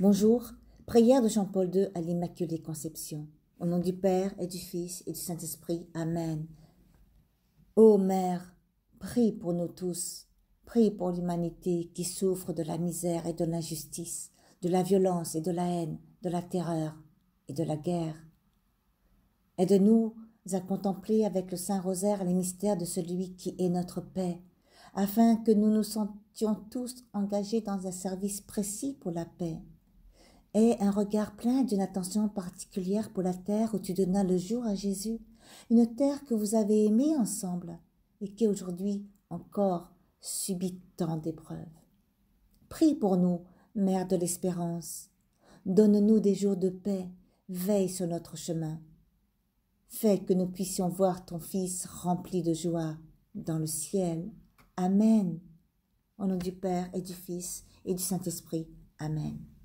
Bonjour, prière de Jean-Paul II à l'Immaculée Conception. Au nom du Père et du Fils et du Saint-Esprit. Amen. Ô Mère, prie pour nous tous, prie pour l'humanité qui souffre de la misère et de l'injustice, de la violence et de la haine, de la terreur et de la guerre. Aide-nous à contempler avec le Saint Rosaire les mystères de celui qui est notre paix, afin que nous nous sentions tous engagés dans un service précis pour la paix et un regard plein d'une attention particulière pour la terre où tu donnas le jour à Jésus, une terre que vous avez aimée ensemble et qui aujourd'hui encore subit tant d'épreuves. Prie pour nous, Mère de l'espérance. Donne-nous des jours de paix, veille sur notre chemin. Fais que nous puissions voir ton Fils rempli de joie dans le ciel. Amen. Au nom du Père et du Fils et du Saint-Esprit. Amen.